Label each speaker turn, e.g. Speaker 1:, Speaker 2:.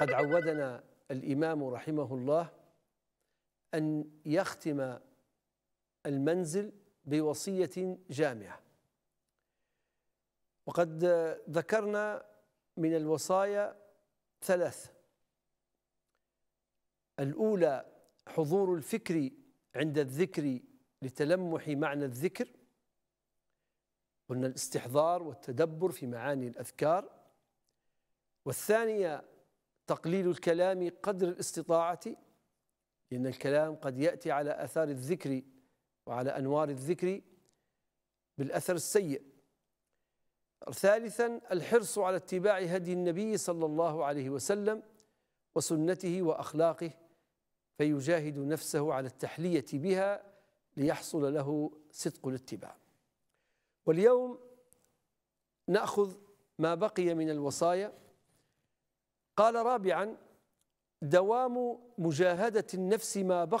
Speaker 1: قد عودنا الامام رحمه الله ان يختم المنزل بوصيه جامعه وقد ذكرنا من الوصايا ثلاث الاولى حضور الفكر عند الذكر لتلمح معنى الذكر قلنا الاستحضار والتدبر في معاني الاذكار والثانيه تقليل الكلام قدر الاستطاعة لأن الكلام قد يأتي على أثار الذكر وعلى أنوار الذكر بالأثر السيء ثالثا الحرص على اتباع هدي النبي صلى الله عليه وسلم وسنته وأخلاقه فيجاهد نفسه على التحلية بها ليحصل له صدق الاتباع واليوم نأخذ ما بقي من الوصايا قال رابعا دوام مجاهدة النفس ما بقي